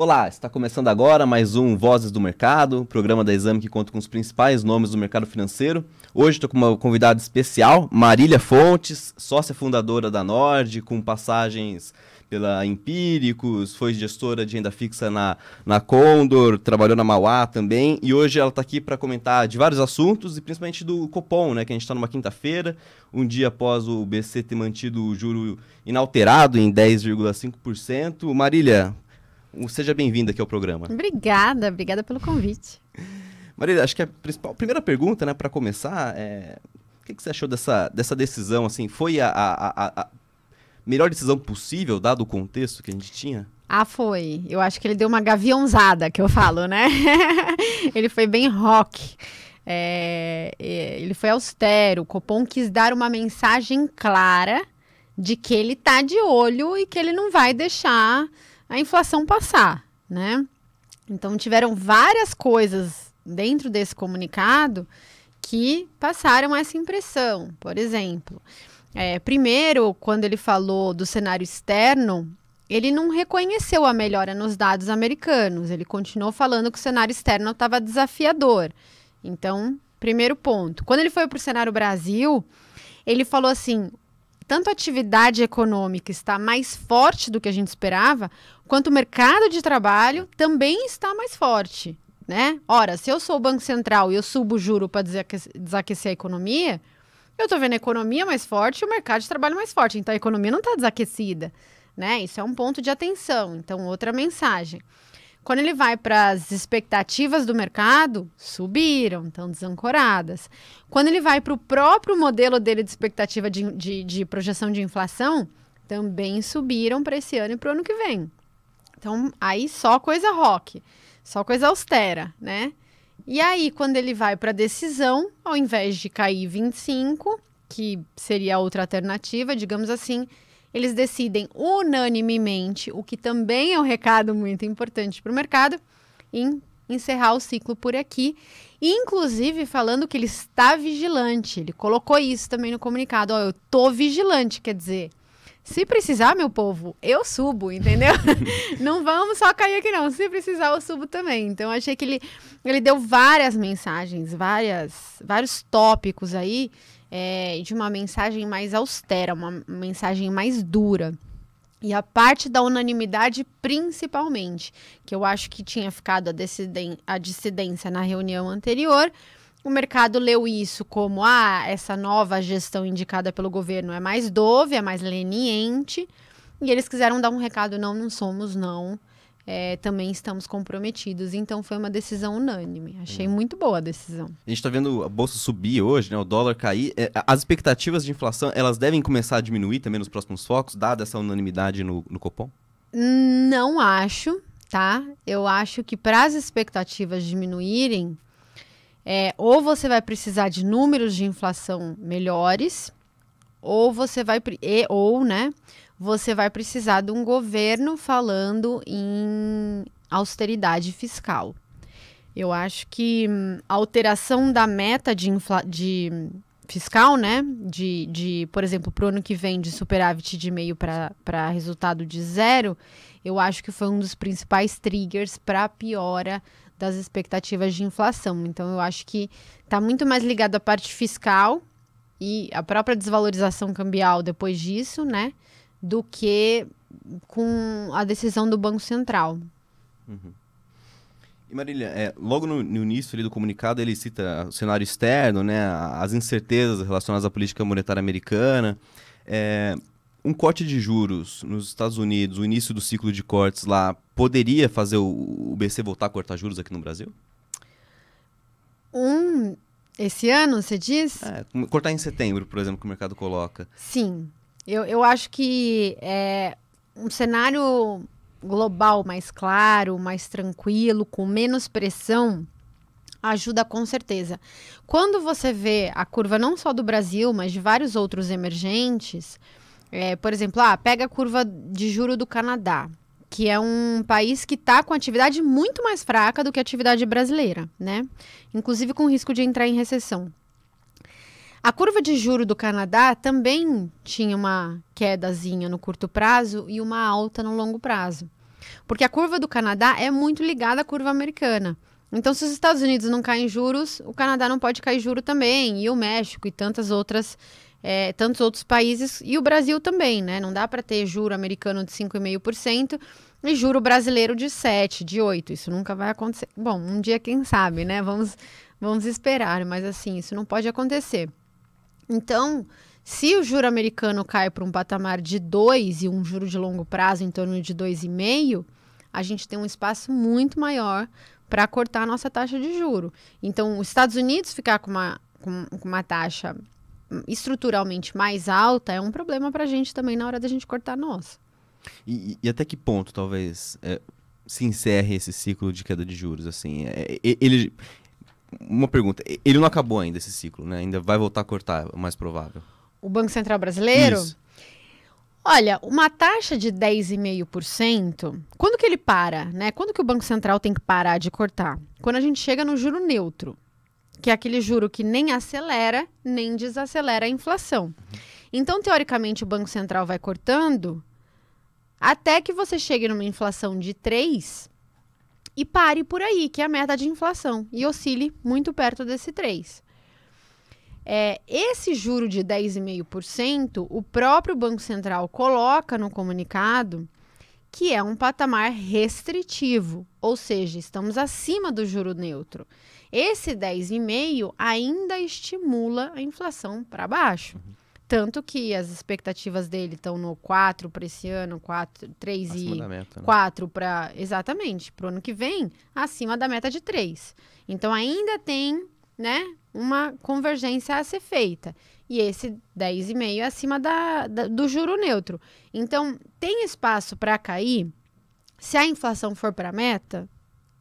Olá, está começando agora mais um Vozes do Mercado, programa da Exame que conta com os principais nomes do mercado financeiro. Hoje estou com uma convidada especial, Marília Fontes, sócia fundadora da Nord, com passagens pela Empíricos, foi gestora de renda fixa na, na Condor, trabalhou na Mauá também, e hoje ela está aqui para comentar de vários assuntos, e principalmente do Copom, né, que a gente está numa quinta-feira, um dia após o BC ter mantido o juro inalterado em 10,5%. Marília, Seja bem-vinda aqui ao programa. Obrigada, obrigada pelo convite. Marília, acho que a principal, primeira pergunta, né, para começar, é, o que, que, você achou dessa, dessa decisão? Assim, foi a, a, a melhor decisão possível, dado o contexto que a gente tinha? Ah, foi. Eu acho que ele deu uma gavionzada que eu falo, né? ele foi bem rock. É, é, ele foi austero. O Copom quis dar uma mensagem clara de que ele tá de olho e que ele não vai deixar a inflação passar, né? Então tiveram várias coisas dentro desse comunicado que passaram essa impressão. Por exemplo, é, primeiro, quando ele falou do cenário externo, ele não reconheceu a melhora nos dados americanos. Ele continuou falando que o cenário externo estava desafiador. Então, primeiro ponto. Quando ele foi para o cenário Brasil, ele falou assim: tanto a atividade econômica está mais forte do que a gente esperava, quanto o mercado de trabalho também está mais forte, né? Ora, se eu sou o Banco Central e eu subo o juro para desaquecer a economia, eu estou vendo a economia mais forte e o mercado de trabalho mais forte. Então, a economia não está desaquecida, né? Isso é um ponto de atenção. Então, outra mensagem. Quando ele vai para as expectativas do mercado, subiram, estão desancoradas. Quando ele vai para o próprio modelo dele de expectativa de, de, de projeção de inflação, também subiram para esse ano e para o ano que vem. Então, aí só coisa rock, só coisa austera, né? E aí, quando ele vai para a decisão, ao invés de cair 25, que seria a outra alternativa, digamos assim, eles decidem unanimemente, o que também é um recado muito importante para o mercado, em encerrar o ciclo por aqui. Inclusive falando que ele está vigilante. Ele colocou isso também no comunicado. Ó, eu tô vigilante, quer dizer, se precisar, meu povo, eu subo, entendeu? não vamos só cair aqui, não. Se precisar, eu subo também. Então, achei que ele, ele deu várias mensagens, várias, vários tópicos aí é, de uma mensagem mais austera, uma mensagem mais dura. E a parte da unanimidade, principalmente, que eu acho que tinha ficado a, a dissidência na reunião anterior, o mercado leu isso como: ah, essa nova gestão indicada pelo governo é mais dove, é mais leniente, e eles quiseram dar um recado: não, não somos, não é, também estamos comprometidos. Então foi uma decisão unânime. Achei hum. muito boa a decisão. A gente está vendo a bolsa subir hoje, né? O dólar cair. É, as expectativas de inflação, elas devem começar a diminuir também nos próximos focos, dada essa unanimidade no, no Copom? Não acho, tá? Eu acho que para as expectativas diminuírem, é, ou você vai precisar de números de inflação melhores, ou você vai e, ou, né? você vai precisar de um governo falando em austeridade fiscal. Eu acho que hum, a alteração da meta de, de hum, fiscal, né? De, de por exemplo, para o ano que vem, de superávit de meio para resultado de zero, eu acho que foi um dos principais triggers para a piora das expectativas de inflação. Então, eu acho que está muito mais ligado à parte fiscal e a própria desvalorização cambial depois disso, né? do que com a decisão do Banco Central. Uhum. E Marília, é, logo no, no, início ali do comunicado ele cita o cenário externo, né, as incertezas relacionadas à política monetária americana. É, um corte de juros nos Estados Unidos, o início do ciclo de cortes lá, poderia fazer o, o BC voltar a cortar juros aqui no Brasil? Um, esse ano, você diz? É, cortar em setembro, por exemplo, que o mercado coloca. Sim. Eu, eu acho que é, um cenário global mais claro, mais tranquilo, com menos pressão, ajuda com certeza. Quando você vê a curva não só do Brasil, mas de vários outros emergentes, é, por exemplo, ah, pega a curva de juro do Canadá, que é um país que está com atividade muito mais fraca do que a atividade brasileira, né? Inclusive com risco de entrar em recessão. A curva de juro do Canadá também tinha uma quedazinha no curto prazo e uma alta no longo prazo. Porque a curva do Canadá é muito ligada à curva americana. Então, se os Estados Unidos não caem juros, o Canadá não pode cair juro também, e o México e tantas outras, é, tantos outros países, e o Brasil também, né? Não dá para ter juro americano de 5,5% e juro brasileiro de 7, de 8. Isso nunca vai acontecer. Bom, um dia quem sabe, né? Vamos, vamos esperar, mas assim, isso não pode acontecer. Então, se o juro americano cai para um patamar de 2 e um juro de longo prazo em torno de 2,5, a gente tem um espaço muito maior para cortar a nossa taxa de juro. Então, os Estados Unidos ficar com uma, com, com uma taxa estruturalmente mais alta é um problema para a gente também na hora da gente cortar a nossa. E, e até que ponto, talvez, é, se encerre esse ciclo de queda de juros? Assim, é, é ele, uma pergunta. Ele não acabou ainda esse ciclo, né? Ainda vai voltar a cortar, é mais provável. O Banco Central Brasileiro? Isso. Olha, uma taxa de 10,5%, quando que ele para, né? Quando que o Banco Central tem que parar de cortar? Quando a gente chega no juro neutro, que é aquele juro que nem acelera, nem desacelera a inflação. Então, teoricamente, o Banco Central vai cortando até que você chegue numa inflação de 3, e pare por aí, que é a meta de inflação, e oscile muito perto desse 3. É, esse juro de 10,5%, o próprio Banco Central coloca no comunicado que é um patamar restritivo, ou seja, estamos acima do juro neutro. Esse 10,5 ainda estimula a inflação para baixo. Uhum. Tanto que as expectativas dele estão no 4 para esse ano, 4, 3 acima e meta, né? 4 para. Exatamente, para o ano que vem, acima da meta de 3. Então ainda tem né, uma convergência a ser feita. E esse 10,5 é acima da, da, do juro neutro. Então tem espaço para cair. Se a inflação for para a meta,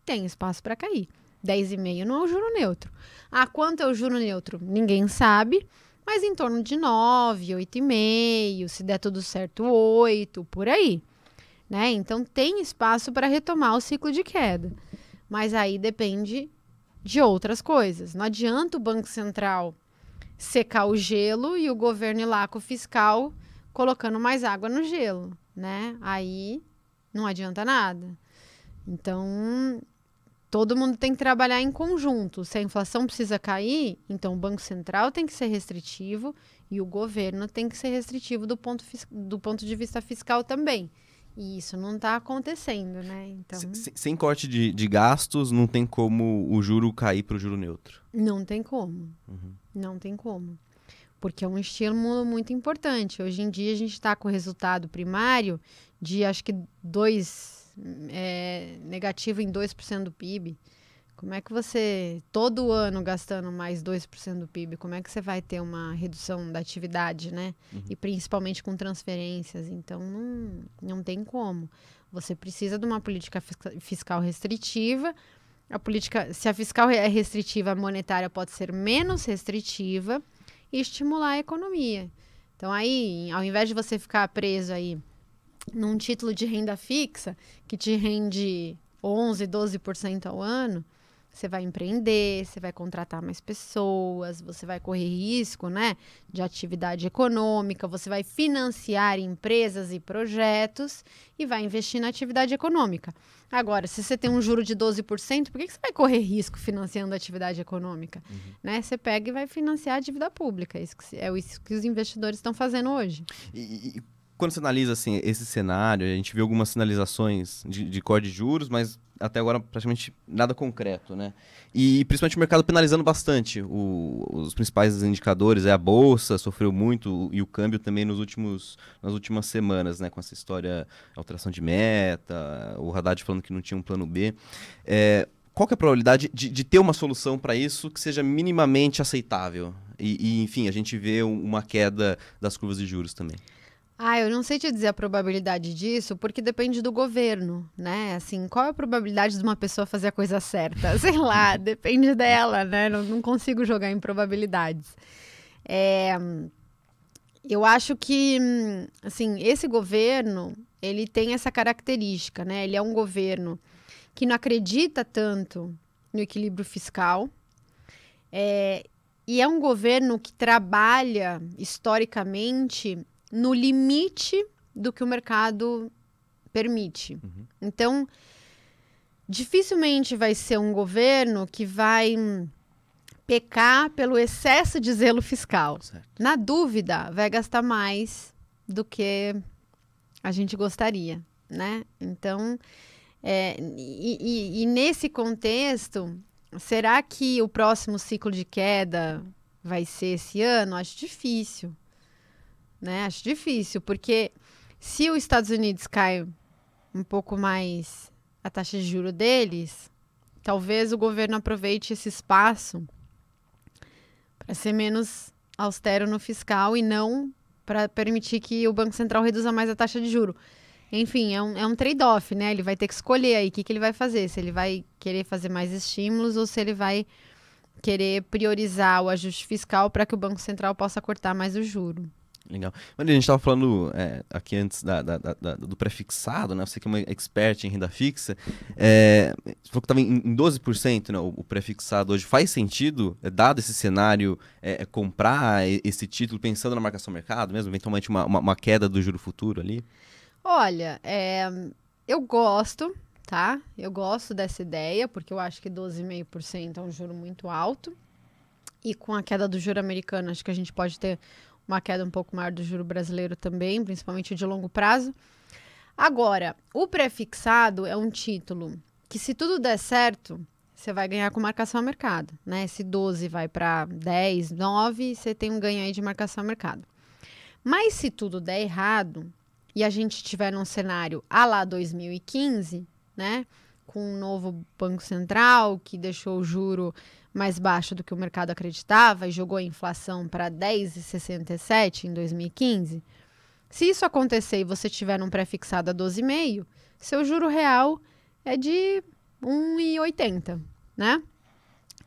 tem espaço para cair. 10,5 não é o juro neutro. a quanto é o juro neutro? Ninguém sabe mas em torno de 9, meio, se der tudo certo, 8, por aí. Né? Então tem espaço para retomar o ciclo de queda. Mas aí depende de outras coisas. Não adianta o Banco Central secar o gelo e o governo ir lá com o fiscal colocando mais água no gelo, né? Aí não adianta nada. Então, todo mundo tem que trabalhar em conjunto. Se a inflação precisa cair, então o Banco Central tem que ser restritivo e o governo tem que ser restritivo do ponto, do ponto de vista fiscal também. E isso não está acontecendo, né? Então... Sem, sem corte de, de, gastos, não tem como o juro cair para o juro neutro. Não tem como. Uhum. Não tem como. Porque é um estímulo muito importante. Hoje em dia a gente está com o resultado primário de acho que dois é, negativo em 2% do PIB, como é que você, todo ano gastando mais 2% do PIB, como é que você vai ter uma redução da atividade, né? Uhum. E principalmente com transferências. Então, não, não tem como. Você precisa de uma política fiscal restritiva. A política, se a fiscal é restritiva, a monetária pode ser menos restritiva e estimular a economia. Então, aí, ao invés de você ficar preso aí num título de renda fixa, que te rende 11, 12% ao ano, você vai empreender, você vai contratar mais pessoas, você vai correr risco, né, de atividade econômica, você vai financiar empresas e projetos e vai investir na atividade econômica. Agora, se você tem um juro de 12%, por que, que você vai correr risco financiando a atividade econômica? Uhum. Né? Você pega e vai financiar a dívida pública. É isso que, é isso que os investidores estão fazendo hoje. E, e quando você analisa assim, esse cenário, a gente viu algumas sinalizações de, de corte de juros, mas até agora praticamente nada concreto, né? E principalmente o mercado penalizando bastante. O, os principais indicadores é a bolsa, sofreu muito, e o câmbio também nos últimos, nas últimas semanas, né? Com essa história, alteração de meta, o Haddad falando que não tinha um plano B. É, qual é a probabilidade de, de ter uma solução para isso que seja minimamente aceitável? E, e, enfim, a gente vê uma queda das curvas de juros também. Ah, eu não sei te dizer a probabilidade disso, porque depende do governo, né? Assim, qual é a probabilidade de uma pessoa fazer a coisa certa? Sei lá, depende dela, né? Não, não consigo jogar em probabilidades. É, eu acho que, assim, esse governo, ele tem essa característica, né? Ele é um governo que não acredita tanto no equilíbrio fiscal, é, e é um governo que trabalha historicamente no limite do que o mercado permite. Uhum. Então, dificilmente vai ser um governo que vai pecar pelo excesso de zelo fiscal. Certo. Na dúvida, vai gastar mais do que a gente gostaria, né? Então, é, e, e, e nesse contexto, será que o próximo ciclo de queda vai ser esse ano? Acho difícil né? Acho difícil, porque se os Estados Unidos caem um pouco mais a taxa de juro deles, talvez o governo aproveite esse espaço para ser menos austero no fiscal e não para permitir que o Banco Central reduza mais a taxa de juro. Enfim, é um, é um trade-off, né? Ele vai ter que escolher aí o que, que ele vai fazer, se ele vai querer fazer mais estímulos ou se ele vai querer priorizar o ajuste fiscal para que o Banco Central possa cortar mais o juro. Legal. Mas a gente estava falando é, aqui antes da, da, da, do prefixado, né? Você que é uma expert em renda fixa. É, você falou que estava em, 12%, né? O, o, prefixado hoje faz sentido, é, dado esse cenário, é, é comprar esse título pensando na marcação mercado mesmo, eventualmente uma, uma, uma queda do juro futuro ali? Olha, é, eu gosto, tá? Eu gosto dessa ideia, porque eu acho que 12,5% é um juro muito alto. E com a queda do juro americano, acho que a gente pode ter uma queda um pouco maior do juro brasileiro também, principalmente de longo prazo. Agora, o prefixado é um título que, se tudo der certo, você vai ganhar com marcação a mercado, né? Se 12 vai para 10, 9, você tem um ganho aí de marcação a mercado. Mas se tudo der errado e a gente tiver num cenário a lá 2015, né? Com um novo Banco Central que deixou o juro mais baixo do que o mercado acreditava e jogou a inflação para 10,67 em 2015, se isso acontecer e você tiver um pré-fixado a 12,5, seu juro real é de 1,80, né?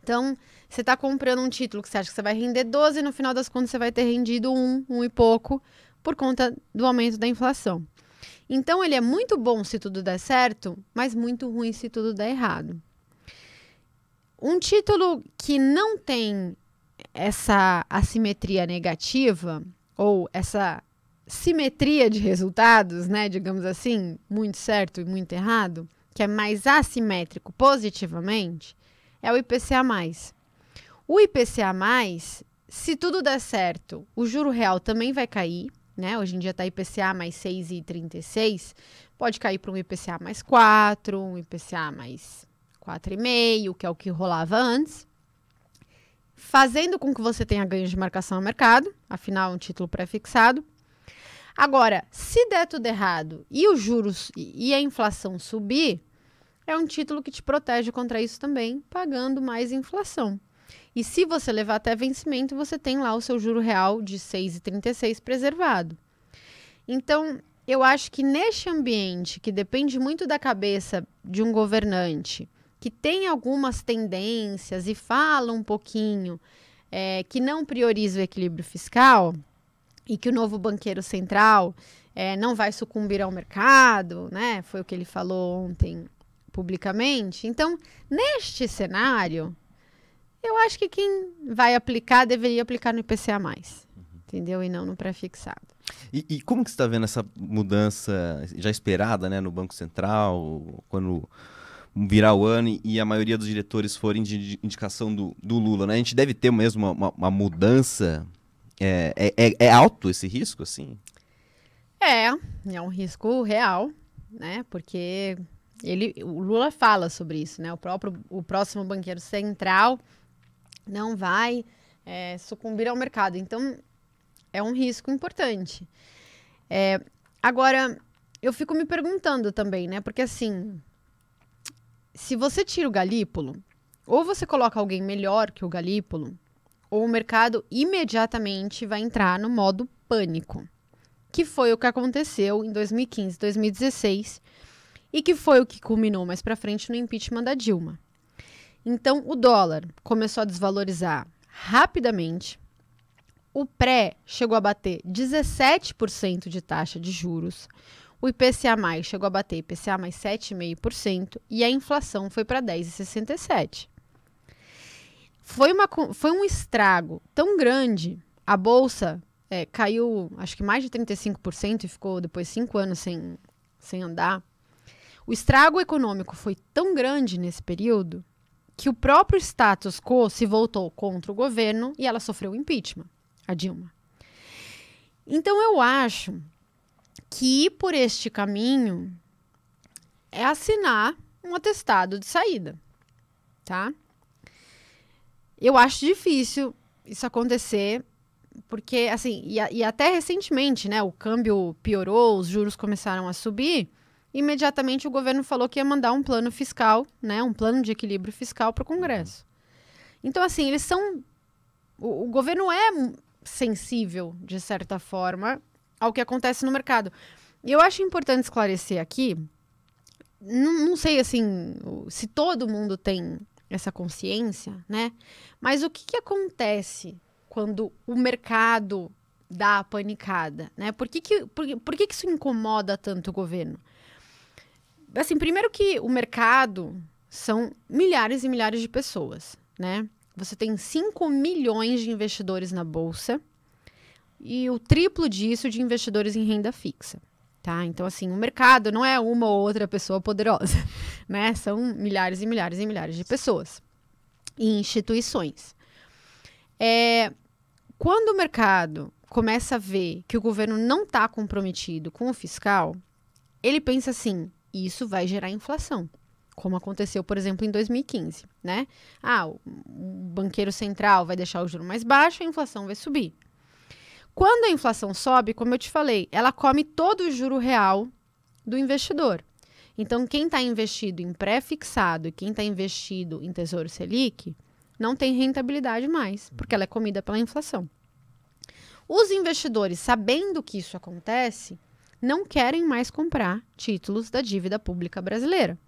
Então, você está comprando um título que você acha que você vai render 12 e no final das contas você vai ter rendido 1, 1 e pouco por conta do aumento da inflação. Então, ele é muito bom se tudo der certo, mas muito ruim se tudo der errado. Um título que não tem essa assimetria negativa ou essa simetria de resultados, né, digamos assim, muito certo e muito errado, que é mais assimétrico positivamente, é o IPCA+. O IPCA+, se tudo der certo, o juro real também vai cair, né? Hoje em dia está IPCA mais 6,36, pode cair para um IPCA mais 4, um IPCA mais quatro e meio, que é o que rolava antes, fazendo com que você tenha ganhos de marcação ao mercado, afinal, um título pré-fixado. Agora, se der tudo errado e os juros e a inflação subir, é um título que te protege contra isso também, pagando mais inflação. E se você levar até vencimento, você tem lá o seu juro real de 6,36 preservado. Então, eu acho que neste ambiente que depende muito da cabeça de um governante, que tem algumas tendências e fala um pouquinho é, que não prioriza o equilíbrio fiscal e que o novo banqueiro central é, não vai sucumbir ao mercado, né? Foi o que ele falou ontem publicamente. Então, neste cenário, eu acho que quem vai aplicar deveria aplicar no IPCA mais, uhum. entendeu? E não no pré-fixado. E, e, como que você está vendo essa mudança já esperada, né, no Banco Central, quando virar o ano e, e a maioria dos diretores forem de indicação do, do Lula, né? A gente deve ter mesmo uma, uma, uma mudança. É, é, é, é alto esse risco, assim? É, é um risco real, né? Porque ele, o Lula fala sobre isso, né? O próprio, o próximo banqueiro central não vai é, sucumbir ao mercado. Então, é um risco importante. É, agora, eu fico me perguntando também, né? Porque assim, se você tira o Galípolo, ou você coloca alguém melhor que o Galípolo, ou o mercado imediatamente vai entrar no modo pânico, que foi o que aconteceu em 2015, 2016 e que foi o que culminou mais para frente no impeachment da Dilma. Então, o dólar começou a desvalorizar rapidamente. O pré chegou a bater 17% de taxa de juros. O IPCA mais chegou a bater IPCA mais 7,5% e a inflação foi para 10,67. Foi, uma, foi um estrago tão grande, a bolsa é, caiu acho que mais de 35% e ficou depois cinco anos sem, sem andar. O estrago econômico foi tão grande nesse período que o próprio status quo se voltou contra o governo e ela sofreu impeachment, a Dilma. Então eu acho que ir por este caminho é assinar um atestado de saída, tá? Eu acho difícil isso acontecer, porque, assim, e, e até recentemente, né, o câmbio piorou, os juros começaram a subir, imediatamente o governo falou que ia mandar um plano fiscal, né, um plano de equilíbrio fiscal para o Congresso. Então, assim, eles são. O, o, governo é sensível, de certa forma, ao que acontece no mercado. E eu acho importante esclarecer aqui, não, não sei assim, se todo mundo tem essa consciência, né? Mas o que, que acontece quando o mercado dá a panicada, né? Por que, que, por, por que, que isso incomoda tanto o governo? Assim, primeiro que o mercado são milhares e milhares de pessoas, né? Você tem 5 milhões de investidores na bolsa, e o triplo disso de investidores em renda fixa. Tá? Então, assim, o mercado não é uma ou outra pessoa poderosa, né? São milhares e milhares e milhares de pessoas e instituições. É, quando o mercado começa a ver que o governo não está comprometido com o fiscal, ele pensa assim: isso vai gerar inflação. Como aconteceu, por exemplo, em 2015, né? Ah, o banqueiro central vai deixar o juro mais baixo, a inflação vai subir. Quando a inflação sobe, como eu te falei, ela come todo o juro real do investidor. Então, quem está investido em pré-fixado e quem está investido em Tesouro Selic não tem rentabilidade mais, porque ela é comida pela inflação. Os investidores, sabendo que isso acontece, não querem mais comprar títulos da dívida pública brasileira.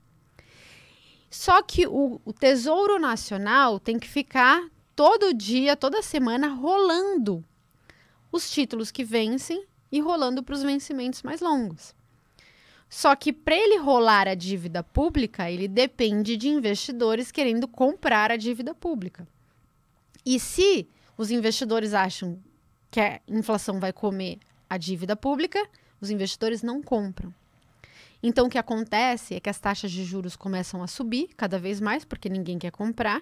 Só que o, o Tesouro Nacional tem que ficar todo dia, toda semana, rolando os títulos que vencem e rolando para os vencimentos mais longos. Só que para ele rolar a dívida pública, ele depende de investidores querendo comprar a dívida pública. E se os investidores acham que a inflação vai comer a dívida pública, os investidores não compram. Então, o que acontece é que as taxas de juros começam a subir cada vez mais, porque ninguém quer comprar.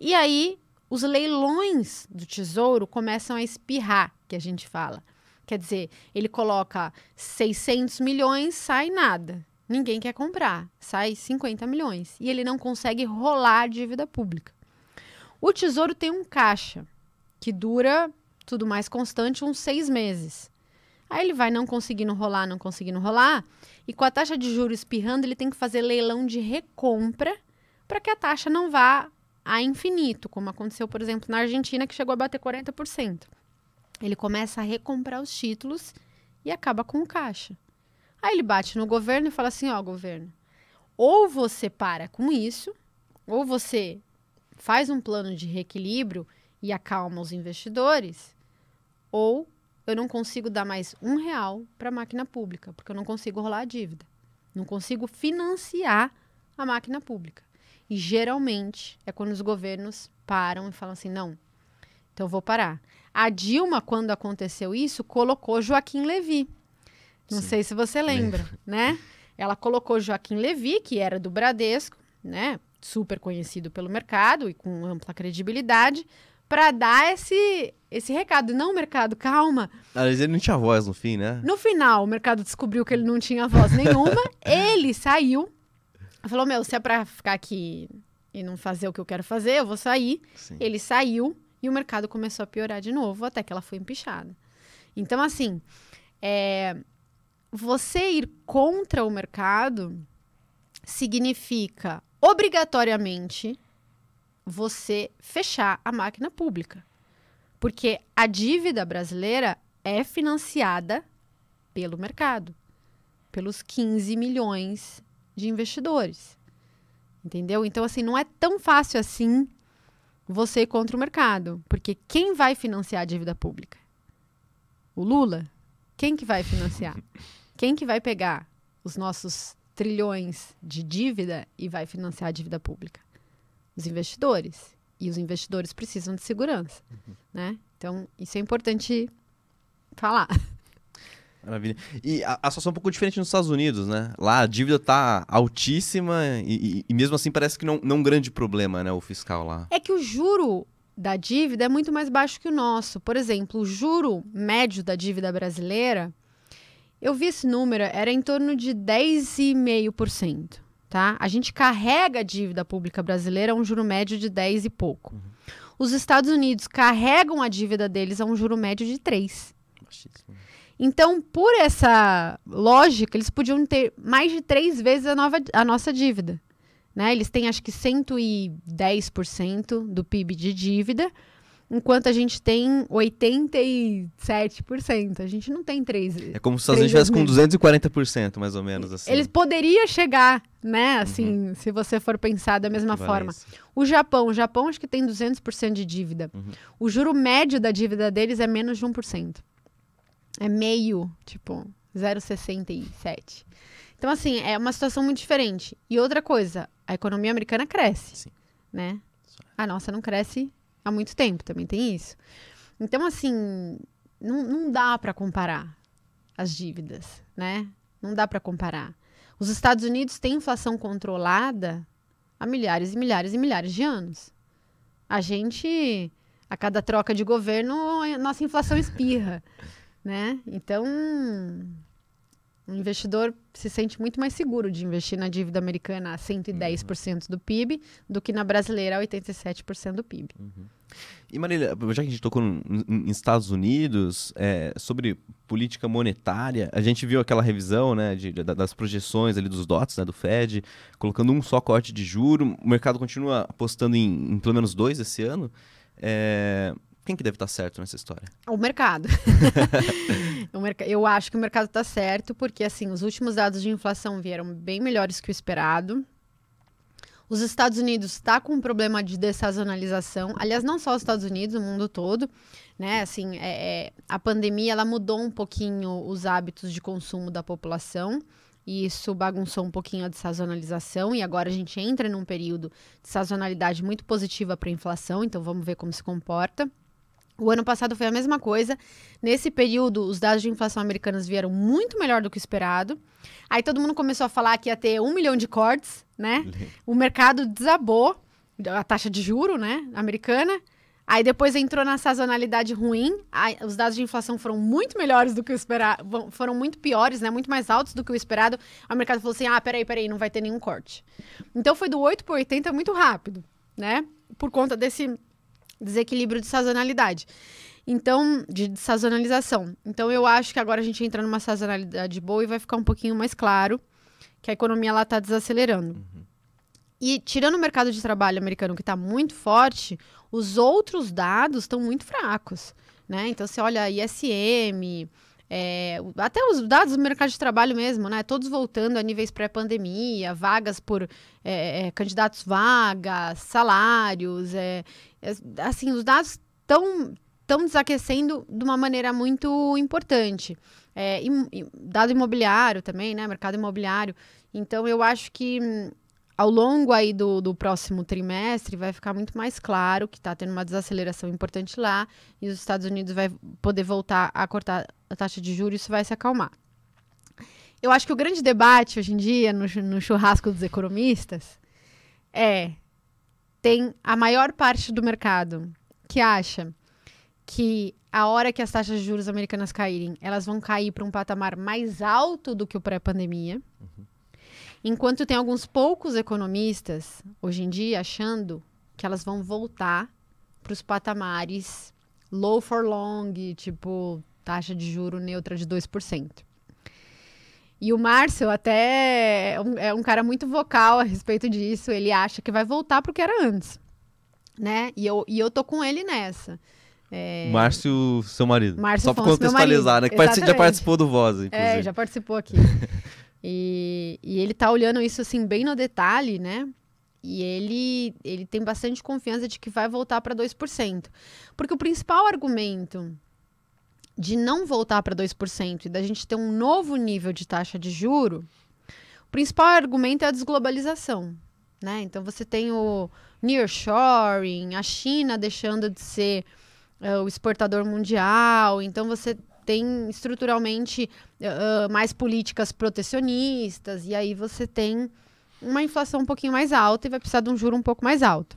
E aí, os leilões do tesouro começam a espirrar, que a gente fala. Quer dizer, ele coloca 600 milhões, sai nada. Ninguém quer comprar, sai 50 milhões. E ele não consegue rolar a dívida pública. O tesouro tem um caixa, que dura, tudo mais constante, uns seis meses. Aí ele vai não conseguindo rolar, não conseguindo rolar, e com a taxa de juros espirrando, ele tem que fazer leilão de recompra para que a taxa não vá a infinito, como aconteceu, por exemplo, na Argentina, que chegou a bater 40%. Ele começa a recomprar os títulos e acaba com o caixa. Aí ele bate no governo e fala assim: ó, governo, ou você para com isso, ou você faz um plano de reequilíbrio e acalma os investidores, ou eu não consigo dar mais um real para a máquina pública, porque eu não consigo rolar a dívida. Não consigo financiar a máquina pública. E geralmente é quando os governos param e falam assim: não, então vou parar. A Dilma, quando aconteceu isso, colocou Joaquim Levi. Não Sim. sei se você lembra, né? Ela colocou Joaquim Levi, que era do Bradesco, né? Super conhecido pelo mercado e com ampla credibilidade, para dar esse, esse recado. Não, mercado, calma. mas ele não tinha voz no fim, né? No final, o mercado descobriu que ele não tinha voz nenhuma. ele saiu falou: Meu, se é pra ficar aqui e não fazer o que eu quero fazer, eu vou sair. Sim. Ele saiu e o mercado começou a piorar de novo, até que ela foi empichada. Então, assim, é, você ir contra o mercado significa obrigatoriamente você fechar a máquina pública. Porque a dívida brasileira é financiada pelo mercado, pelos 15 milhões de investidores. Entendeu? Então, assim, não é tão fácil assim você ir contra o mercado. Porque quem vai financiar a dívida pública? O Lula? Quem que vai financiar? quem que vai pegar os nossos trilhões de dívida e vai financiar a dívida pública? Os investidores. E os investidores precisam de segurança, uhum. né? Então, isso é importante falar. Maravilha. E a, a situação é um pouco diferente nos Estados Unidos, né? Lá a dívida tá altíssima e, e, e mesmo assim parece que não, é um grande problema, né, o fiscal lá. É que o juro da dívida é muito mais baixo que o nosso. Por exemplo, o juro médio da dívida brasileira, eu vi esse número, era em torno de 10,5%, tá? A gente carrega a dívida pública brasileira a um juro médio de 10 e pouco. Uhum. Os Estados Unidos carregam a dívida deles a um juro médio de 3. Baixíssimo. Então, por essa lógica, eles podiam ter mais de três vezes a, nova, a nossa dívida. Né? Eles têm acho que 110% do PIB de dívida, enquanto a gente tem 87%. A gente não tem três. É como se a gente estivesse com 240%, mais ou menos assim. Eles poderiam chegar, né, uhum. assim, uhum. se você for pensar da mesma forma. O Japão, o Japão acho que tem 200% de dívida. Uhum. O juro médio da dívida deles é menos de 1%. É meio, tipo, 0,67. Então, assim, é uma situação muito diferente. E outra coisa, a economia americana cresce, Sim. né? É. A nossa não cresce há muito tempo, também tem isso. Então, assim, não, não dá para comparar as dívidas, né? Não dá para comparar. Os Estados Unidos têm inflação controlada há milhares e milhares e milhares de anos. A gente, a cada troca de governo, a nossa inflação espirra. né? Então, o investidor se sente muito mais seguro de investir na dívida americana a 110% do PIB do que na brasileira a 87% do PIB. Uhum. E Marília, já que a gente tocou nos Estados Unidos, é, sobre política monetária, a gente viu aquela revisão né, de, de, das projeções ali dos DOTs, né, do Fed, colocando um só corte de juro, o mercado continua apostando em, em pelo menos dois esse ano. É, quem que deve estar tá certo nessa história? O mercado. Eu acho que o mercado está certo, porque assim, os últimos dados de inflação vieram bem melhores que o esperado. Os Estados Unidos está com um problema de dessazonalização. Aliás, não só os Estados Unidos, o mundo todo. Né? Assim, é, é, a pandemia ela mudou um pouquinho os hábitos de consumo da população. E isso bagunçou um pouquinho a dessazonalização. E agora a gente entra num período de sazonalidade muito positiva para a inflação. Então, vamos ver como se comporta. O ano passado foi a mesma coisa. Nesse período, os dados de inflação americanos vieram muito melhor do que esperado. Aí todo mundo começou a falar que ia ter um milhão de cortes, né? O mercado desabou, a taxa de juro, né, americana. Aí depois entrou na sazonalidade ruim. Aí, os dados de inflação foram muito melhores do que o esperado. Foram muito piores, né? Muito mais altos do que o esperado. O mercado falou assim: ah, peraí, peraí, não vai ter nenhum corte. Então foi do 8 para 80 muito rápido, né? Por conta desse desequilíbrio de sazonalidade. Então, de, de sazonalização. Então, eu acho que agora a gente entra numa sazonalidade boa e vai ficar um pouquinho mais claro que a economia lá está desacelerando. Uhum. E tirando o mercado de trabalho americano que está muito forte, os outros dados estão muito fracos, né? Então, você olha ISM, é, até os dados do mercado de trabalho mesmo, né? Todos voltando a níveis pré-pandemia, vagas por é, é, candidatos vagas, salários, é, é, assim, os dados estão estão desaquecendo de uma maneira muito importante. É, im, dado imobiliário também, né? Mercado imobiliário. Então, eu acho que hum, ao longo aí do, do próximo trimestre vai ficar muito mais claro que está tendo uma desaceleração importante lá e os Estados Unidos vai poder voltar a cortar a taxa de juros, isso vai se acalmar. Eu acho que o grande debate hoje em dia no, no churrasco dos economistas é tem a maior parte do mercado que acha que a hora que as taxas de juros americanas caírem, elas vão cair para um patamar mais alto do que o pré-pandemia. Uhum. Enquanto tem alguns poucos economistas, hoje em dia, achando que elas vão voltar para os patamares low for long, tipo taxa de juro neutra de 2%. E o Márcio até é, é um, cara muito vocal a respeito disso. Ele acha que vai voltar pro que era antes, né? E eu, e eu tô com ele nessa. É... Márcio, seu marido. Márcio Só para contextualizar, né? Que já participou do Voz, é, inclusive. É, já participou aqui. e, e ele tá olhando isso, assim, bem no detalhe, né? E ele, ele tem bastante confiança de que vai voltar para 2%. Porque o principal argumento de não voltar para 2% e da gente ter um novo nível de taxa de juro, o principal argumento é a desglobalização. Né? Então você tem o nearshoring, a China deixando de ser uh, o exportador mundial, então você tem estruturalmente uh, mais políticas protecionistas, e aí você tem uma inflação um pouquinho mais alta e vai precisar de um juro um pouco mais alto.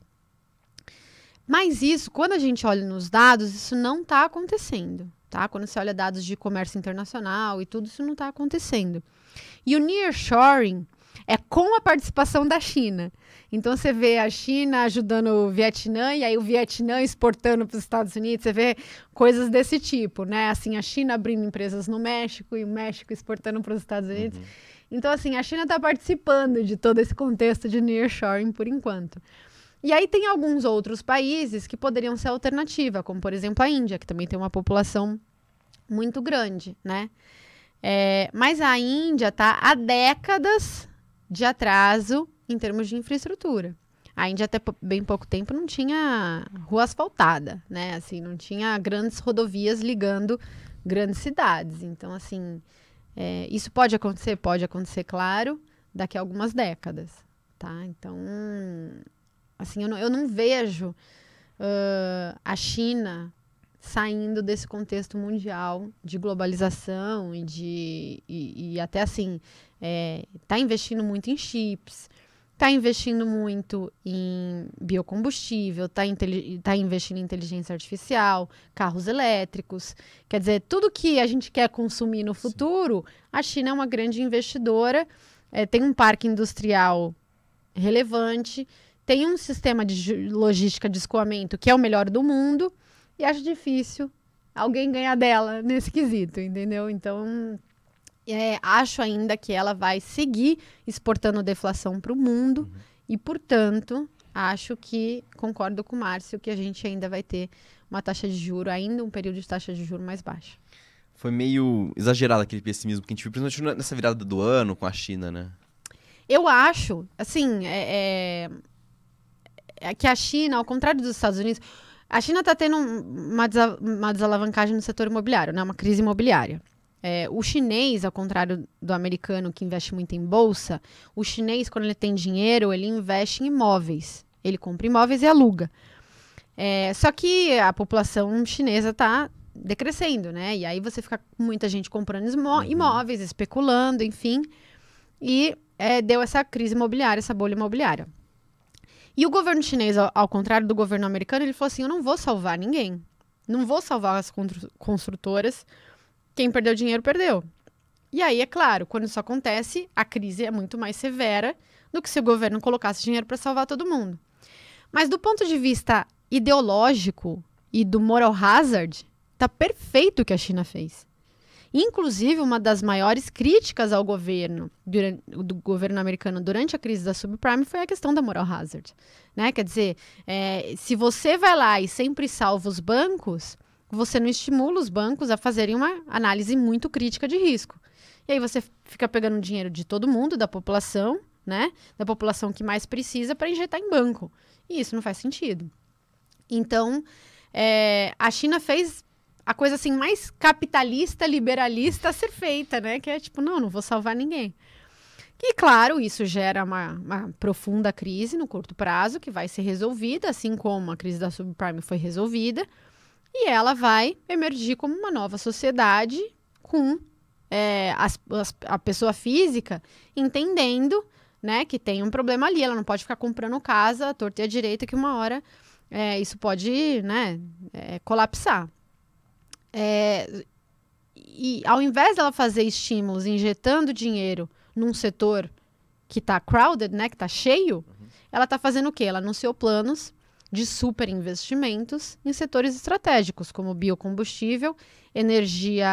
Mas isso, quando a gente olha nos dados, isso não está acontecendo tá? Quando você olha dados de comércio internacional e tudo, isso não está acontecendo. E o nearshoring é com a participação da China. Então você vê a China ajudando o Vietnã e aí o Vietnã exportando para os Estados Unidos, você vê coisas desse tipo, né? Assim, a China abrindo empresas no México e o México exportando para os Estados Unidos. Uhum. Então, assim, a China está participando de todo esse contexto de nearshoring por enquanto. E aí tem alguns outros países que poderiam ser alternativa, como por exemplo a Índia, que também tem uma população muito grande, né? É, mas a Índia está há décadas de atraso em termos de infraestrutura. A Índia até bem pouco tempo não tinha rua asfaltada, né? Assim, não tinha grandes rodovias ligando grandes cidades. Então, assim, é, isso pode acontecer, pode acontecer, claro, daqui a algumas décadas, tá? Então, Assim, eu não, eu não vejo uh, a China saindo desse contexto mundial de globalização e de e, e até assim é, tá investindo muito em chips tá investindo muito em biocombustível tá, tá investindo em inteligência artificial carros elétricos quer dizer tudo que a gente quer consumir no futuro Sim. a China é uma grande investidora é, tem um parque industrial relevante tem um sistema de logística de escoamento que é o melhor do mundo e acho difícil alguém ganhar dela nesse quesito, entendeu? Então, é, acho ainda que ela vai seguir exportando deflação para o mundo uhum. e, portanto, acho que concordo com o Márcio que a gente ainda vai ter uma taxa de juro, ainda um período de taxa de juro mais baixa. Foi meio exagerado aquele pessimismo que a gente viu, principalmente nessa virada do ano com a China, né? Eu acho, assim, é, é é que a China, ao contrário dos Estados Unidos, a China está tendo uma, desa uma, desalavancagem no setor imobiliário, né? uma crise imobiliária. É, o chinês, ao contrário do americano que investe muito em bolsa, o chinês, quando ele tem dinheiro, ele investe em imóveis. Ele compra imóveis e aluga. É, só que a população chinesa está decrescendo, né? E aí você fica com muita gente comprando uhum. imóveis, especulando, enfim. E é, deu essa crise imobiliária, essa bolha imobiliária. E o governo chinês, ao contrário do governo americano, ele falou assim: eu não vou salvar ninguém. Não vou salvar as construtoras. Quem perdeu dinheiro, perdeu. E aí, é claro, quando isso acontece, a crise é muito mais severa do que se o governo colocasse dinheiro para salvar todo mundo. Mas do ponto de vista ideológico e do moral hazard, tá perfeito o que a China fez. Inclusive, uma das maiores críticas ao governo durante, do governo americano durante a crise da subprime foi a questão da moral hazard. Né? Quer dizer, é, se você vai lá e sempre salva os bancos, você não estimula os bancos a fazerem uma análise muito crítica de risco. E aí você fica pegando dinheiro de todo mundo, da população, né? Da população que mais precisa para injetar em banco. E isso não faz sentido. Então, é, a China fez a coisa assim mais capitalista, liberalista a ser feita, né? Que é tipo, não, não vou salvar ninguém. E claro, isso gera uma, uma, profunda crise no curto prazo, que vai ser resolvida, assim como a crise da subprime foi resolvida, e ela vai emergir como uma nova sociedade com é, as, as, a pessoa física entendendo né, que tem um problema ali, ela não pode ficar comprando casa, torta e à direita, que uma hora é, isso pode né, é, colapsar. É, e ao invés dela fazer estímulos injetando dinheiro num setor que está crowded, né, que está cheio, uhum. ela está fazendo o quê? Ela anunciou planos de superinvestimentos em setores estratégicos, como biocombustível, energia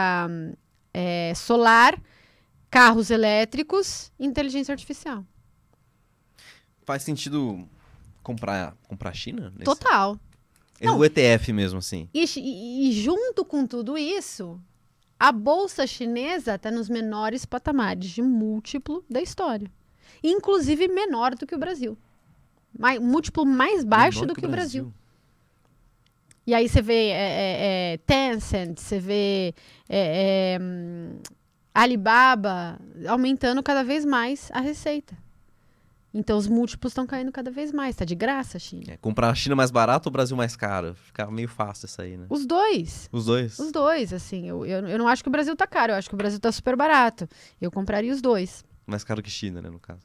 é, solar, carros elétricos e inteligência artificial. Faz sentido comprar, comprar a China? Nesse... Total. É o ETF mesmo, assim. E, e, junto com tudo isso, a bolsa chinesa está nos menores patamares de múltiplo da história. Inclusive menor do que o Brasil. Mais, múltiplo mais baixo menor do que, que o Brasil. Brasil. E aí você vê é, é, é Tencent, você vê é, é hum, Alibaba aumentando cada vez mais a receita. Então os múltiplos estão caindo cada vez mais. Tá de graça, a China. É, comprar a China mais barato ou o Brasil mais caro? Fica meio fácil isso aí, né? Os dois. Os dois? Os dois, assim. Eu, eu, eu, não acho que o Brasil tá caro, eu acho que o Brasil tá super barato. Eu compraria os dois. Mais caro que China, né, no caso.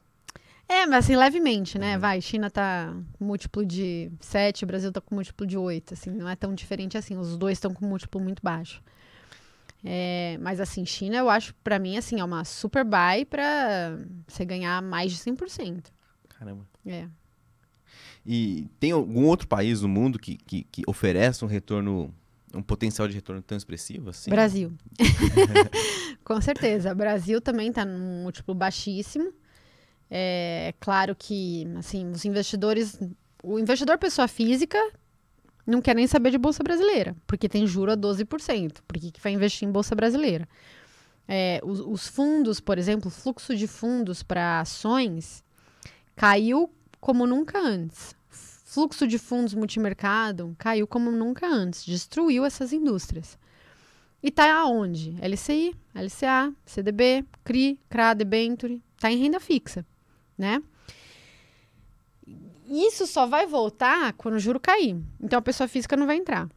É, mas assim, levemente, né? Uhum. Vai, China tá com múltiplo de 7, Brasil tá com múltiplo de 8, assim, não é tão diferente assim. Os dois estão com múltiplo muito baixo. É, mas assim, China eu acho, para mim, assim, é uma super buy pra você ganhar mais de 100%. Caramba. É. E tem algum outro país no mundo que, que, que oferece um retorno, um potencial de retorno tão expressivo assim? Brasil. Com certeza. O Brasil também está num múltiplo baixíssimo. É claro que, assim, os investidores... O investidor pessoa física não quer nem saber de Bolsa Brasileira, porque tem juro a 12%. Por que, que vai investir em Bolsa Brasileira? É, os, os fundos, por exemplo, fluxo de fundos para ações Caiu como nunca antes. Fluxo de fundos multimercado caiu como nunca antes, destruiu essas indústrias. E está aonde? LCI, LCA, CDB, CRI, CRA, debenture, está em renda fixa, né? Isso só vai voltar quando o juro cair. Então a pessoa física não vai entrar.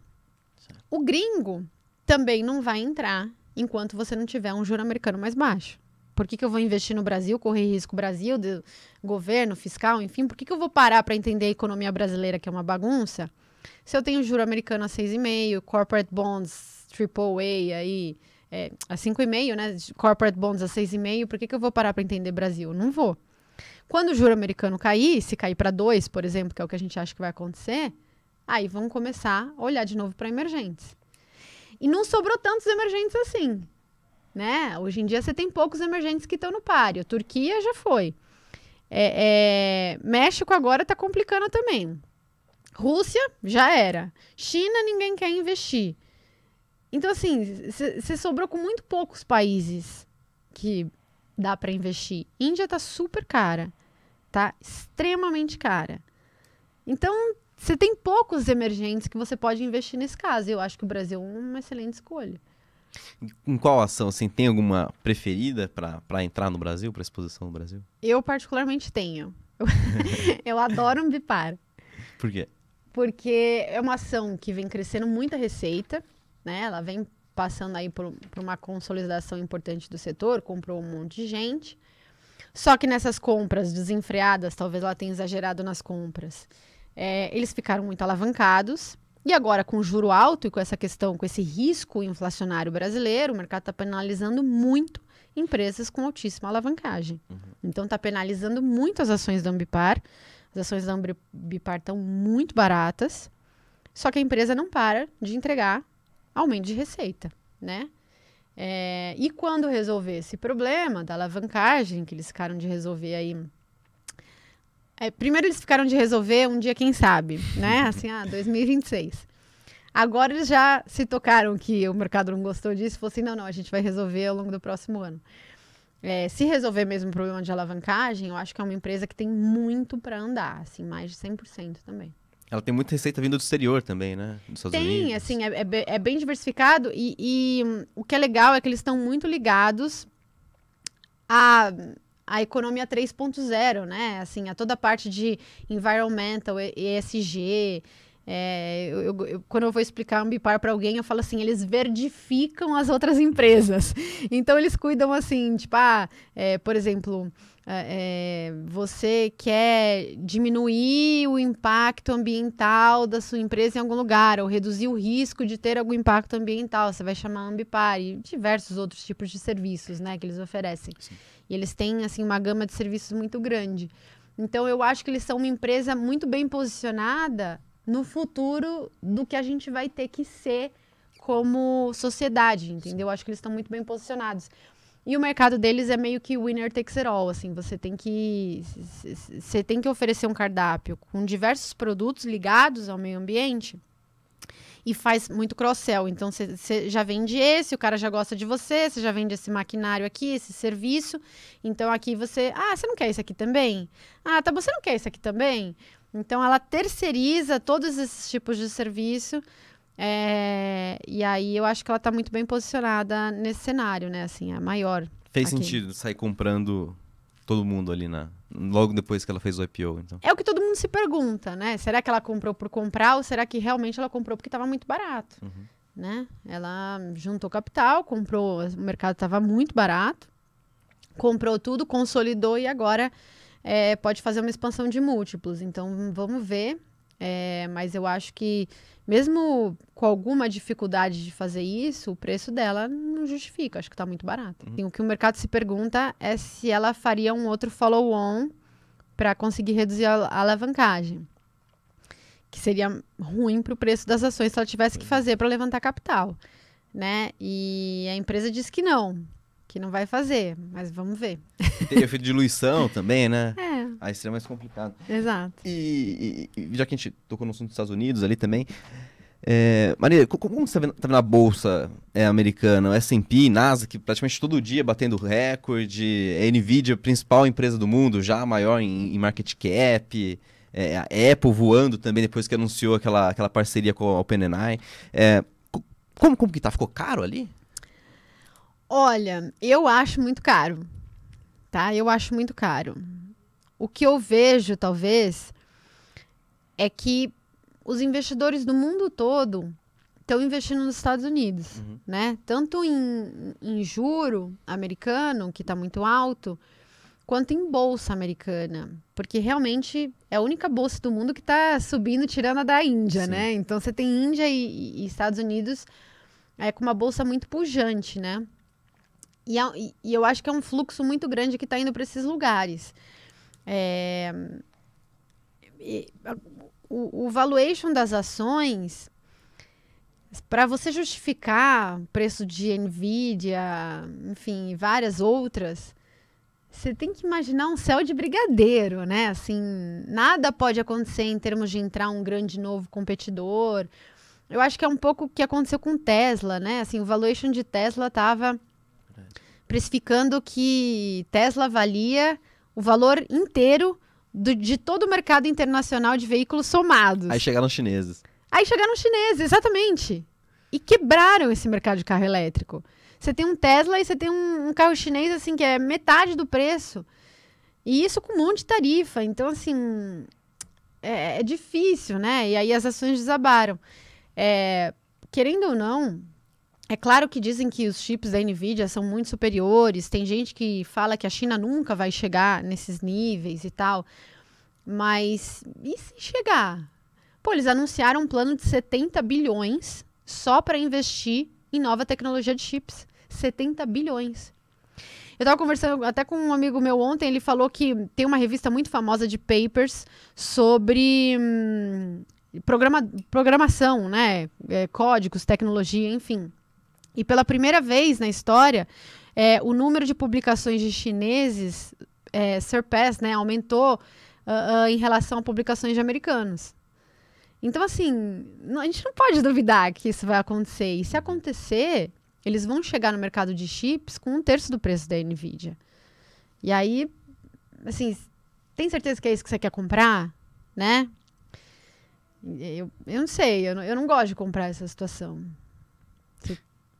O gringo também não vai entrar enquanto você não tiver um juro americano mais baixo. Por que, que eu vou investir no Brasil, correr risco Brasil, governo, fiscal, enfim? Por que, que eu vou parar para entender a economia brasileira, que é uma bagunça, se eu tenho juro americano a 6,5, corporate bonds AAA aí, é, a 5,5, né? Corporate bonds a 6,5, por que, que eu vou parar para entender Brasil? Não vou. Quando o juro americano cair, se cair para 2, por exemplo, que é o que a gente acha que vai acontecer, aí vamos começar a olhar de novo para emergentes. E não sobrou tantos emergentes assim né? Hoje em dia você tem poucos emergentes que estão no páreo. Turquia já foi. É, é... México agora está complicando também. Rússia já era. China ninguém quer investir. Então, assim, você sobrou com muito poucos países que dá para investir. Índia tá super cara, tá extremamente cara. Então, você tem poucos emergentes que você pode investir nesse caso. Eu acho que o Brasil é uma excelente escolha. Em qual ação, assim, tem alguma preferida para entrar no Brasil, para exposição no Brasil? Eu particularmente tenho. Eu, eu adoro um bipar. Por quê? Porque é uma ação que vem crescendo muita receita, né? Ela vem passando aí por, por uma consolidação importante do setor, comprou um monte de gente. Só que nessas compras desenfreadas, talvez ela tenha exagerado nas compras, é, eles ficaram muito alavancados e agora, com juro alto e com essa questão, com esse risco inflacionário brasileiro, o mercado está penalizando muito empresas com altíssima alavancagem. Uhum. Então, está penalizando muito as ações da Ambipar. As ações da Ambipar estão muito baratas, só que a empresa não para de entregar aumento de receita, né? É, e quando resolver esse problema da alavancagem, que eles ficaram de resolver aí é, primeiro eles ficaram de resolver um dia, quem sabe, né? Uhum. Assim, ah, 2026. Agora eles já se tocaram que o mercado não gostou disso, falou assim, não, não, a gente vai resolver ao longo do próximo ano. É, se resolver mesmo o problema de alavancagem, eu acho que é uma empresa que tem muito para andar, assim, mais de 100% também. Ela tem muita receita vindo do exterior também, né? Dos Estados tem, Unidos. assim, é, é, é, bem diversificado e, e um, o que é legal é que eles estão muito ligados a a economia 3.0, né? Assim, a toda a parte de environmental, ESG. É, eu, eu, quando eu vou explicar Ambipar para alguém, eu falo assim, eles verdificam as outras empresas. Então eles cuidam assim, tipo, ah, é, por exemplo, é, é, você quer diminuir o impacto ambiental da sua empresa em algum lugar, ou reduzir o risco de ter algum impacto ambiental, você vai chamar Ambipar e diversos outros tipos de serviços, né, que eles oferecem. Sim. E eles têm assim uma gama de serviços muito grande. Então eu acho que eles são uma empresa muito bem posicionada no futuro do que a gente vai ter que ser como sociedade, entendeu? Eu acho que eles estão muito bem posicionados. E o mercado deles é meio que winner takes it all, assim, você tem que você tem que oferecer um cardápio com diversos produtos ligados ao meio ambiente e faz muito cross-sell. Então você já vende esse, o cara já gosta de você, você já vende esse maquinário aqui, esse serviço. Então aqui você, ah, você não quer isso aqui também? Ah, tá você não quer isso aqui também? Então ela terceiriza todos esses tipos de serviço. É, e aí eu acho que ela está muito bem posicionada nesse cenário, né? Assim, a maior. Fez aqui. sentido sair comprando todo mundo ali na logo depois que ela fez o IPO, então. É o que todo mundo se pergunta, né? Será que ela comprou por comprar ou será que realmente ela comprou porque estava muito barato, uhum. né? Ela juntou capital, comprou, o mercado estava muito barato, comprou tudo, consolidou e agora é, pode fazer uma expansão de múltiplos. Então vamos ver é, mas eu acho que, mesmo com alguma dificuldade de fazer isso, o preço dela não justifica. Acho que está muito barato. Uhum. Assim, o que o mercado se pergunta é se ela faria um outro follow-on para conseguir reduzir a, a alavancagem. Que seria ruim para o preço das ações se ela tivesse que fazer para levantar capital. Né? E a empresa diz que não, que não vai fazer, mas vamos ver. Tem efeito de diluição também, né? É. Aí seria mais complicado. Exato. E, e, já que a gente tocou no assunto dos Estados Unidos ali também, é, Maria, como você está vendo, tá vendo a bolsa é, americana, S&P, que praticamente todo dia batendo recorde, a é, Nvidia, principal empresa do mundo, já maior em, em market cap, é, a Apple voando também depois que anunciou aquela, aquela parceria com a OpenAI. É, como, como que tá? Ficou caro ali? Olha, eu acho muito caro, tá? Eu acho muito caro. O que eu vejo, talvez, é que os investidores do mundo todo estão investindo nos Estados Unidos, uhum. né? Tanto em, em juro americano, que está muito alto, quanto em bolsa americana. Porque realmente é a única bolsa do mundo que está subindo, tirando a da Índia, Sim. né? Então você tem Índia e, e Estados Unidos é, com uma bolsa muito pujante, né? É e, e eu acho que é um fluxo muito grande que está indo para esses lugares. É, e, o, o valuation das ações, para você justificar preço de Nvidia, enfim, várias outras, você tem que imaginar um céu de brigadeiro, né? Assim, nada pode acontecer em termos de entrar um grande novo competidor. Eu acho que é um pouco o que aconteceu com Tesla, né? Assim, o valuation de Tesla estava precificando que Tesla valia o valor inteiro do, de todo o mercado internacional de veículos somados. Aí chegaram os chineses. Aí chegaram os chineses, exatamente. E quebraram esse mercado de carro elétrico. Você tem um Tesla e você tem um, um carro chinês assim que é metade do preço. E isso com um monte de tarifa. Então, assim, é, é difícil, né? E aí as ações desabaram. É, querendo ou não, é claro que dizem que os chips da Nvidia são muito superiores, tem gente que fala que a China nunca vai chegar nesses níveis e tal. Mas e se chegar? Pô, eles anunciaram um plano de 70 bilhões só para investir em nova tecnologia de chips. 70 bilhões. Eu estava conversando até com um amigo meu ontem, ele falou que tem uma revista muito famosa de papers sobre hum, programa, programação, né? É, códigos, tecnologia, enfim. E pela primeira vez na história, é, o número de publicações de chineses é, né, aumentou uh, uh, em relação a publicações de americanos. Então, assim, a gente não pode duvidar que isso vai acontecer. E se acontecer, eles vão chegar no mercado de chips com um terço do preço da NVIDIA. E aí, assim, tem certeza que é isso que você quer comprar? Né? Eu, eu não sei, eu não, eu não gosto de comprar essa situação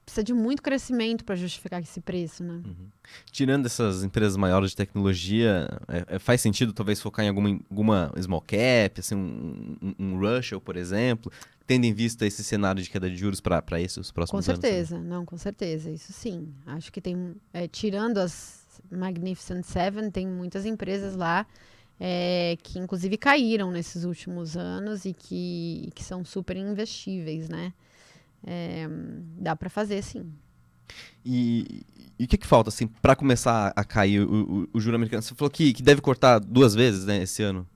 precisa de muito crescimento para justificar esse preço, né? Uhum. Tirando essas empresas maiores de tecnologia, é, é, faz sentido talvez focar em alguma, alguma small cap, assim, um, um, um Russell, por exemplo, tendo em vista esse cenário de queda de juros para esses próximos anos? Com certeza, anos, né? não, com certeza, isso sim. Acho que tem, é, tirando as Magnificent Seven, tem muitas empresas lá é, que inclusive caíram nesses últimos anos e que, que são super investíveis, né? É, dá para fazer, sim. E, e o que, que falta, assim, para começar a cair o, o, o, juro americano? Você falou que, que deve cortar duas vezes, né, esse ano.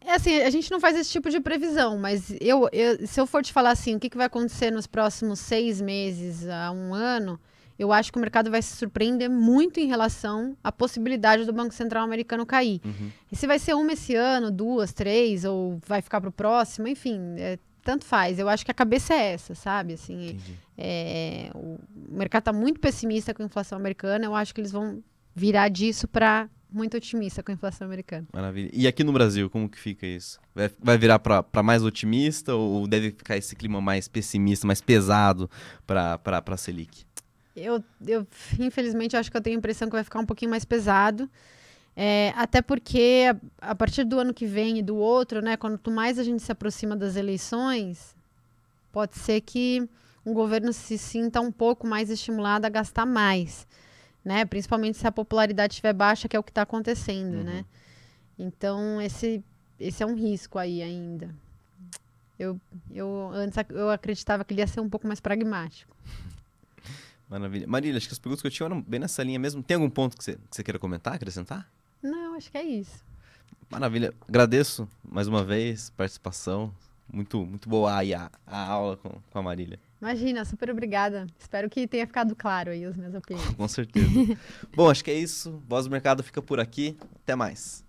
É assim, a gente não faz esse tipo de previsão, mas eu, eu se eu for te falar assim, o que, que vai acontecer nos próximos seis meses a um ano, eu acho que o mercado vai se surpreender muito em relação à possibilidade do Banco Central americano cair. Uhum. E se vai ser uma esse ano, duas, três, ou vai ficar para o próximo, enfim, é, tanto faz. Eu acho que a cabeça é essa, sabe? Assim, é, o mercado está muito pessimista com a inflação americana. Eu acho que eles vão virar disso para muito otimista com a inflação americana. Maravilha. E aqui no Brasil, como que fica isso? Vai, vai virar para mais otimista ou deve ficar esse clima mais pessimista, mais pesado para a Selic? Eu, eu, infelizmente, acho que eu tenho a impressão que vai ficar um pouquinho mais pesado. É, até porque a, a, partir do ano que vem e do outro, né, quanto mais a gente se aproxima das eleições, pode ser que um governo se sinta um pouco mais estimulado a gastar mais, né? Principalmente se a popularidade estiver baixa, que é o que está acontecendo, uhum. né? Então esse esse é um risco aí ainda. Eu, eu antes eu acreditava que ele ia ser um pouco mais pragmático. Maravilha. Marília, acho que as perguntas que eu tinha eram bem nessa linha mesmo. Tem algum ponto que você, que você queira comentar, acrescentar? acho que é isso. Maravilha. Agradeço mais uma vez participação. Muito, muito boa aí a, a aula com, com a Marília. Imagina, super obrigada. Espero que tenha ficado claro aí os meus opiniões. Com certeza. Bom, acho que é isso. Voz do Mercado fica por aqui. Até mais.